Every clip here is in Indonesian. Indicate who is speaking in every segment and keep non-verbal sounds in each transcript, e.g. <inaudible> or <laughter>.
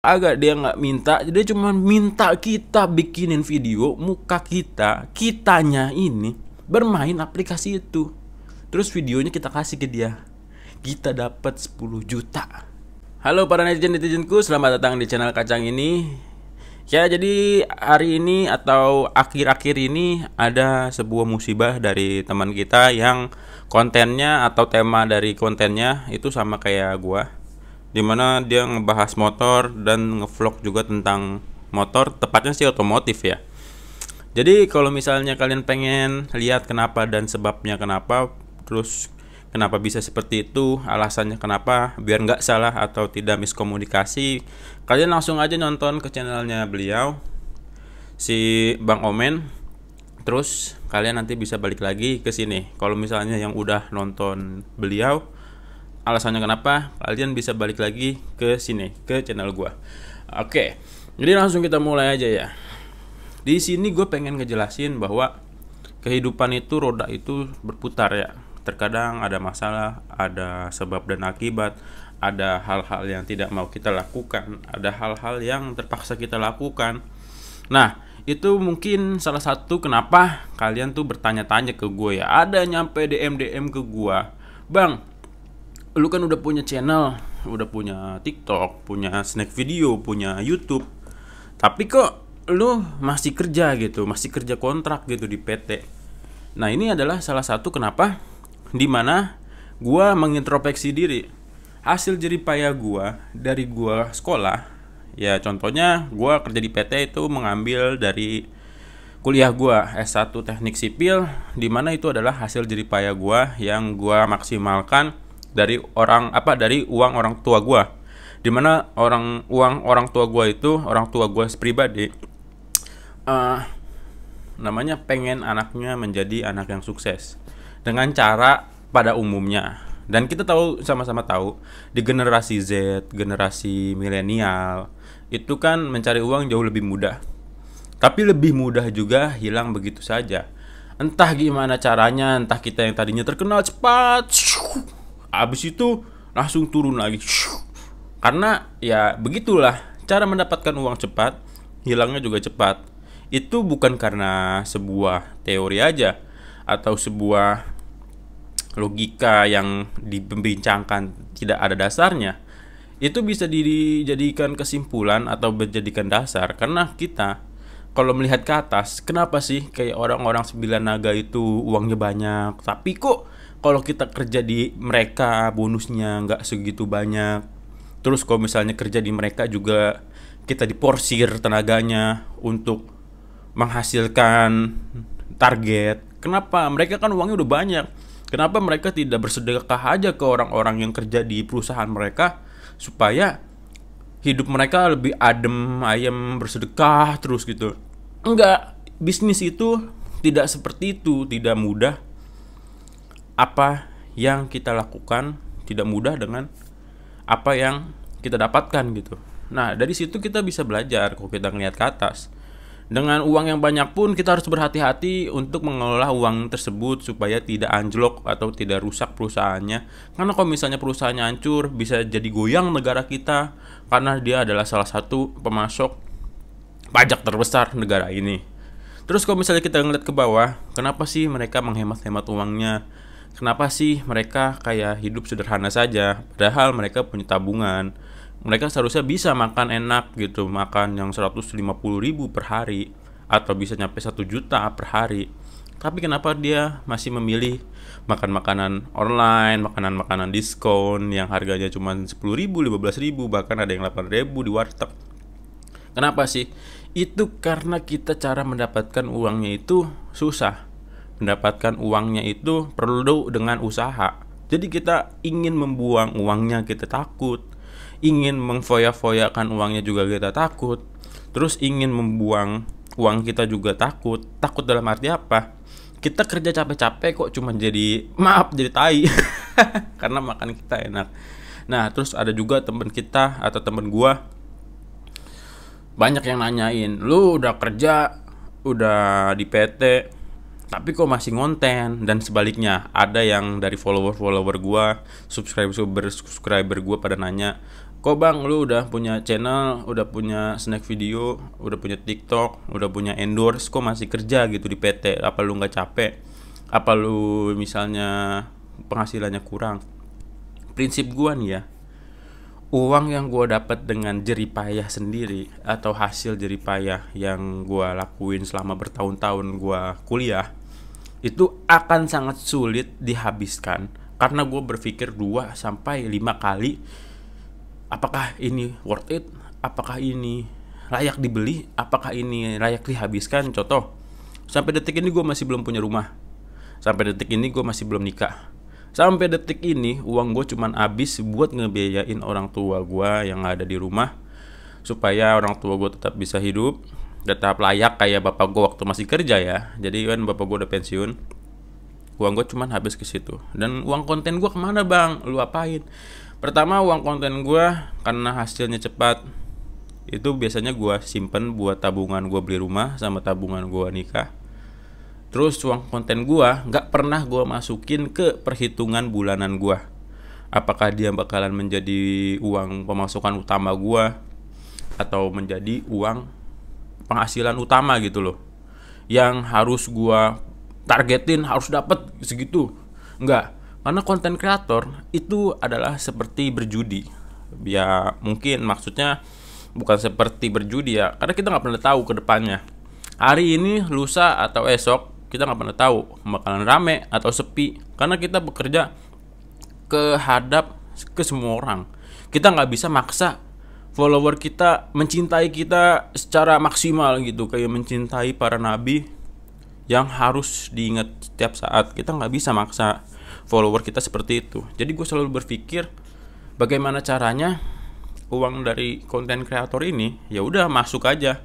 Speaker 1: agak dia nggak minta dia cuma minta kita bikinin video muka kita kitanya ini bermain aplikasi itu terus videonya kita kasih ke dia kita dapat 10 juta halo para netizen netizenku selamat datang di channel kacang ini ya jadi hari ini atau akhir-akhir ini ada sebuah musibah dari teman kita yang kontennya atau tema dari kontennya itu sama kayak gua dimana dia ngebahas motor dan ngevlog juga tentang motor tepatnya sih otomotif ya jadi kalau misalnya kalian pengen lihat kenapa dan sebabnya kenapa terus kenapa bisa seperti itu alasannya kenapa biar nggak salah atau tidak miskomunikasi kalian langsung aja nonton ke channelnya beliau si Bang Omen terus kalian nanti bisa balik lagi ke sini kalau misalnya yang udah nonton beliau alasannya kenapa kalian bisa balik lagi ke sini ke channel gue oke jadi langsung kita mulai aja ya di sini gue pengen ngejelasin bahwa kehidupan itu roda itu berputar ya terkadang ada masalah ada sebab dan akibat ada hal-hal yang tidak mau kita lakukan ada hal-hal yang terpaksa kita lakukan nah itu mungkin salah satu kenapa kalian tuh bertanya-tanya ke gue ya ada nyampe DM DM ke gue bang lu kan udah punya channel, udah punya TikTok, punya snack video, punya YouTube. Tapi kok lu masih kerja gitu, masih kerja kontrak gitu di PT. Nah, ini adalah salah satu kenapa dimana gua mengintrospeksi diri. Hasil jerih payah gua dari gua sekolah, ya contohnya gua kerja di PT itu mengambil dari kuliah gua S1 Teknik Sipil dimana itu adalah hasil jeripaya gua yang gua maksimalkan dari orang apa dari uang orang tua gue dimana orang uang orang tua gue itu orang tua gue pribadi uh, namanya pengen anaknya menjadi anak yang sukses dengan cara pada umumnya dan kita tahu sama-sama tahu di generasi Z generasi milenial itu kan mencari uang jauh lebih mudah tapi lebih mudah juga hilang begitu saja entah gimana caranya entah kita yang tadinya terkenal cepat Abis itu langsung turun lagi. Karena ya begitulah cara mendapatkan uang cepat, hilangnya juga cepat. Itu bukan karena sebuah teori aja atau sebuah logika yang dibincangkan tidak ada dasarnya. Itu bisa dijadikan kesimpulan atau dijadikan dasar karena kita kalau melihat ke atas, kenapa sih kayak orang-orang sembilan naga itu uangnya banyak, tapi kok kalau kita kerja di mereka bonusnya nggak segitu banyak terus kalau misalnya kerja di mereka juga kita diporsir tenaganya untuk menghasilkan target kenapa mereka kan uangnya udah banyak kenapa mereka tidak bersedekah aja ke orang-orang yang kerja di perusahaan mereka supaya hidup mereka lebih adem ayam bersedekah terus gitu enggak bisnis itu tidak seperti itu tidak mudah apa yang kita lakukan tidak mudah dengan apa yang kita dapatkan gitu. Nah, dari situ kita bisa belajar kalau kita ngelihat ke atas. Dengan uang yang banyak pun kita harus berhati-hati untuk mengelola uang tersebut supaya tidak anjlok atau tidak rusak perusahaannya. Karena kalau misalnya perusahaannya hancur, bisa jadi goyang negara kita karena dia adalah salah satu pemasok pajak terbesar negara ini. Terus kalau misalnya kita ngeliat ke bawah, kenapa sih mereka menghemat-hemat uangnya? Kenapa sih mereka kayak hidup sederhana saja, padahal mereka punya tabungan. Mereka seharusnya bisa makan enak gitu, makan yang 150 ribu per hari, atau bisa nyampe 1 juta per hari. Tapi kenapa dia masih memilih makan makanan online, makanan-makanan diskon yang harganya cuma 10 ribu, 15 ribu, bahkan ada yang 8 ribu di warteg. Kenapa sih? Itu karena kita cara mendapatkan uangnya itu susah mendapatkan uangnya itu perlu dengan usaha. Jadi kita ingin membuang uangnya kita takut, ingin mengfoya-foyakan uangnya juga kita takut, terus ingin membuang uang kita juga takut. Takut dalam arti apa? Kita kerja capek-capek kok cuma jadi maaf jadi tai <laughs> karena makan kita enak. Nah, terus ada juga temen kita atau temen gua banyak yang nanyain, "Lu udah kerja, udah di PT, tapi kok masih ngonten dan sebaliknya ada yang dari follower follower gua subscriber subscriber gua pada nanya kok bang lu udah punya channel udah punya snack video udah punya tiktok udah punya endorse kok masih kerja gitu di PT apa lu nggak capek apa lu misalnya penghasilannya kurang prinsip gua nih ya uang yang gua dapat dengan jeripayah sendiri atau hasil jeripayah yang gua lakuin selama bertahun-tahun gua kuliah itu akan sangat sulit dihabiskan karena gue berpikir 2 sampai 5 kali apakah ini worth it apakah ini layak dibeli apakah ini layak dihabiskan contoh sampai detik ini gue masih belum punya rumah sampai detik ini gue masih belum nikah sampai detik ini uang gue cuman habis buat ngebiayain orang tua gue yang ada di rumah supaya orang tua gue tetap bisa hidup udah tahap layak kayak bapak gue waktu masih kerja ya jadi kan bapak gue udah pensiun uang gue cuman habis ke situ dan uang konten gue kemana bang lu apain pertama uang konten gue karena hasilnya cepat itu biasanya gue simpen buat tabungan gue beli rumah sama tabungan gue nikah terus uang konten gue nggak pernah gue masukin ke perhitungan bulanan gue apakah dia bakalan menjadi uang pemasukan utama gue atau menjadi uang penghasilan utama gitu loh yang harus gua targetin harus dapet segitu enggak karena konten kreator itu adalah seperti berjudi ya mungkin maksudnya bukan seperti berjudi ya karena kita nggak pernah tahu ke depannya hari ini lusa atau esok kita nggak pernah tahu makanan rame atau sepi karena kita bekerja kehadap ke semua orang kita nggak bisa maksa follower kita mencintai kita secara maksimal gitu kayak mencintai para nabi yang harus diingat setiap saat kita nggak bisa maksa follower kita seperti itu jadi gue selalu berpikir bagaimana caranya uang dari konten kreator ini ya udah masuk aja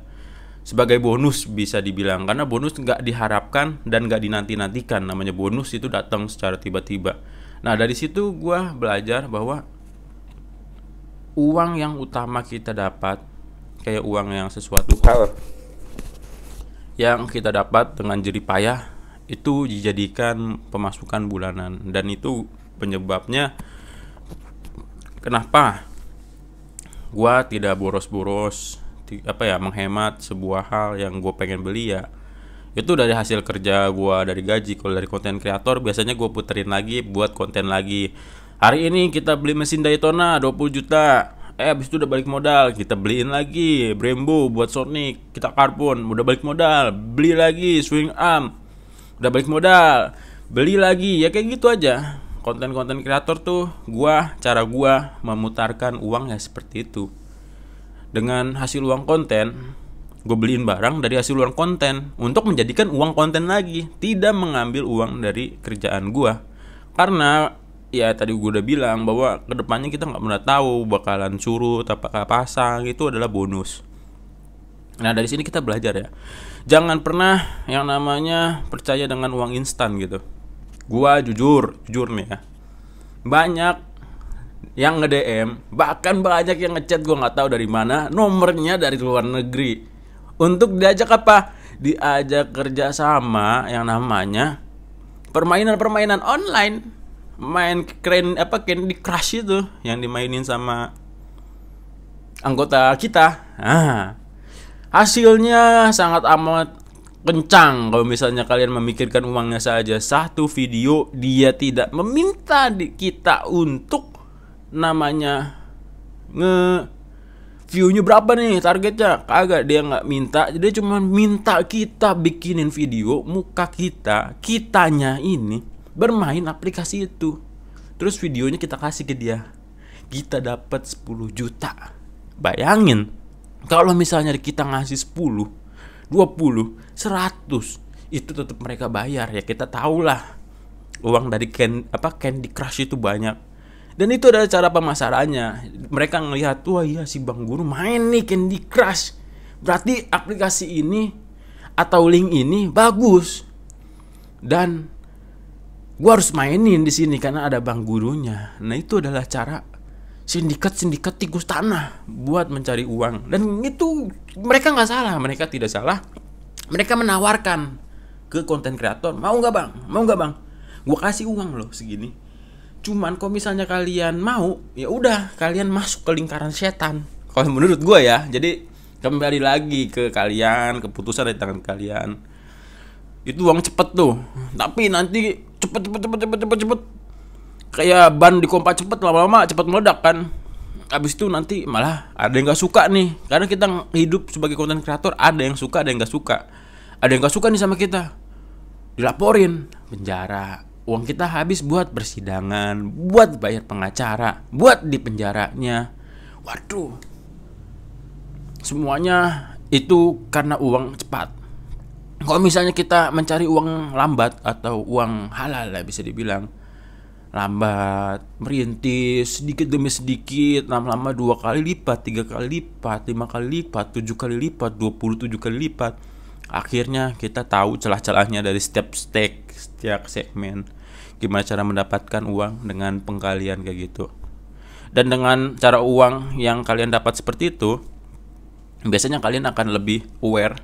Speaker 1: sebagai bonus bisa dibilang karena bonus nggak diharapkan dan nggak dinanti nantikan namanya bonus itu datang secara tiba-tiba nah dari situ gue belajar bahwa uang yang utama kita dapat kayak uang yang sesuatu Halo. yang kita dapat dengan jerih payah itu dijadikan pemasukan bulanan dan itu penyebabnya kenapa gua tidak boros-boros apa ya menghemat sebuah hal yang gue pengen beli ya itu dari hasil kerja gue dari gaji kalau dari konten kreator biasanya gue puterin lagi buat konten lagi Hari ini kita beli mesin Daytona 20 juta. Eh abis itu udah balik modal, kita beliin lagi Brembo buat Sonic, kita karbon, udah balik modal, beli lagi swing arm, udah balik modal, beli lagi, ya kayak gitu aja. Konten-konten kreator tuh gua cara gua memutarkan uang ya seperti itu. Dengan hasil uang konten, gue beliin barang dari hasil uang konten untuk menjadikan uang konten lagi tidak mengambil uang dari kerjaan gua karena ya tadi gue udah bilang bahwa kedepannya kita nggak pernah tahu bakalan surut apakah pasang itu adalah bonus nah dari sini kita belajar ya jangan pernah yang namanya percaya dengan uang instan gitu gua jujur jujur nih ya banyak yang nge DM bahkan banyak yang ngechat gue nggak tahu dari mana nomornya dari luar negeri untuk diajak apa diajak kerja sama yang namanya permainan-permainan online main keren apa di crash itu yang dimainin sama anggota kita. Ah. Hasilnya sangat amat kencang kalau misalnya kalian memikirkan uangnya saja. Satu video dia tidak meminta di kita untuk namanya nge viewnya berapa nih targetnya kagak dia nggak minta jadi cuma minta kita bikinin video muka kita kitanya ini bermain aplikasi itu terus videonya kita kasih ke dia kita dapat 10 juta bayangin kalau misalnya kita ngasih 10 20 100 itu tetap mereka bayar ya kita tahulah uang dari can, apa Candy Crush itu banyak dan itu adalah cara pemasarannya mereka ngelihat wah iya si Bang Guru main nih Candy Crush berarti aplikasi ini atau link ini bagus dan gue harus mainin di sini karena ada bang gurunya. Nah itu adalah cara sindikat-sindikat tikus tanah buat mencari uang dan itu mereka nggak salah, mereka tidak salah. Mereka menawarkan ke konten kreator, mau nggak bang, mau nggak bang, gue kasih uang loh segini. Cuman kalau misalnya kalian mau, ya udah kalian masuk ke lingkaran setan. Kalau menurut gue ya, jadi kembali lagi ke kalian, keputusan di tangan kalian itu uang cepet tuh tapi nanti cepet cepet cepet cepet cepet cepet kayak ban di kompak cepet lama-lama cepet meledak kan abis itu nanti malah ada yang gak suka nih karena kita hidup sebagai konten kreator ada yang suka ada yang gak suka ada yang gak suka nih sama kita dilaporin penjara uang kita habis buat persidangan buat bayar pengacara buat di penjaranya waduh semuanya itu karena uang cepat kalau misalnya kita mencari uang lambat atau uang halal lah bisa dibilang lambat merintis sedikit demi sedikit lama-lama dua kali lipat tiga kali lipat lima kali lipat tujuh kali lipat dua puluh tujuh kali lipat akhirnya kita tahu celah-celahnya dari step step setiap segmen gimana cara mendapatkan uang dengan penggalian kayak gitu dan dengan cara uang yang kalian dapat seperti itu biasanya kalian akan lebih aware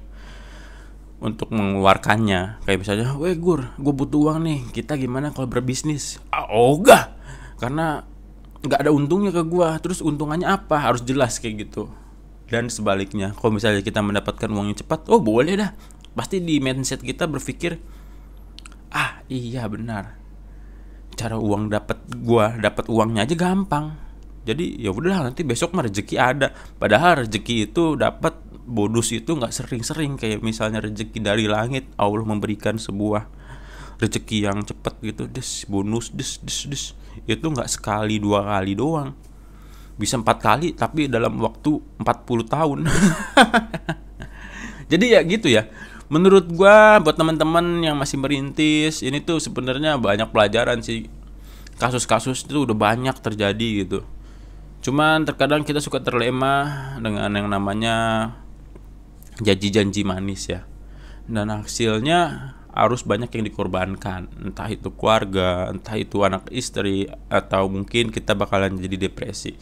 Speaker 1: untuk mengeluarkannya kayak misalnya weh gur gue butuh uang nih kita gimana kalau berbisnis ah, ogah karena nggak ada untungnya ke gue terus untungannya apa harus jelas kayak gitu dan sebaliknya kalau misalnya kita mendapatkan uangnya cepat oh boleh dah pasti di mindset kita berpikir ah iya benar cara uang dapat gue dapat uangnya aja gampang jadi ya udahlah nanti besok mah rezeki ada padahal rezeki itu dapat bonus itu nggak sering-sering kayak misalnya rezeki dari langit Allah memberikan sebuah rezeki yang cepat gitu des bonus des des des itu nggak sekali dua kali doang bisa empat kali tapi dalam waktu 40 tahun <laughs> jadi ya gitu ya menurut gua buat teman-teman yang masih merintis ini tuh sebenarnya banyak pelajaran sih kasus-kasus itu udah banyak terjadi gitu Cuman terkadang kita suka terlema dengan yang namanya janji-janji manis ya. Dan hasilnya harus banyak yang dikorbankan. Entah itu keluarga, entah itu anak istri, atau mungkin kita bakalan jadi depresi.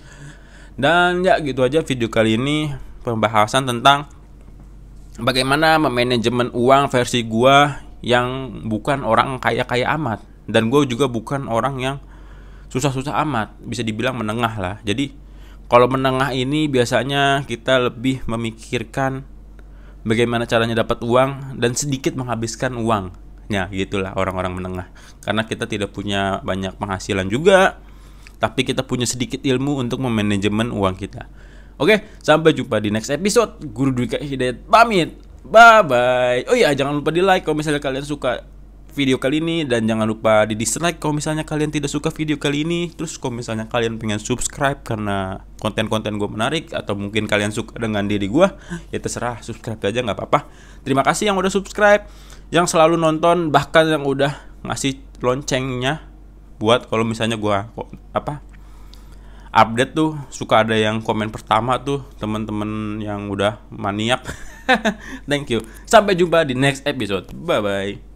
Speaker 1: Dan ya gitu aja video kali ini pembahasan tentang bagaimana memanajemen uang versi gua yang bukan orang kaya-kaya amat dan gue juga bukan orang yang susah-susah amat bisa dibilang menengah lah jadi kalau menengah ini biasanya kita lebih memikirkan bagaimana caranya dapat uang dan sedikit menghabiskan uangnya gitulah orang-orang menengah karena kita tidak punya banyak penghasilan juga tapi kita punya sedikit ilmu untuk memanajemen uang kita oke sampai jumpa di next episode guru Dwi Hidayat pamit bye bye oh iya jangan lupa di like kalau misalnya kalian suka video kali ini dan jangan lupa di dislike kalau misalnya kalian tidak suka video kali ini terus kalau misalnya kalian pengen subscribe karena konten-konten gue menarik atau mungkin kalian suka dengan diri gue ya terserah subscribe aja nggak apa-apa terima kasih yang udah subscribe yang selalu nonton bahkan yang udah ngasih loncengnya buat kalau misalnya gue apa update tuh suka ada yang komen pertama tuh teman-teman yang udah maniak <laughs> thank you sampai jumpa di next episode bye bye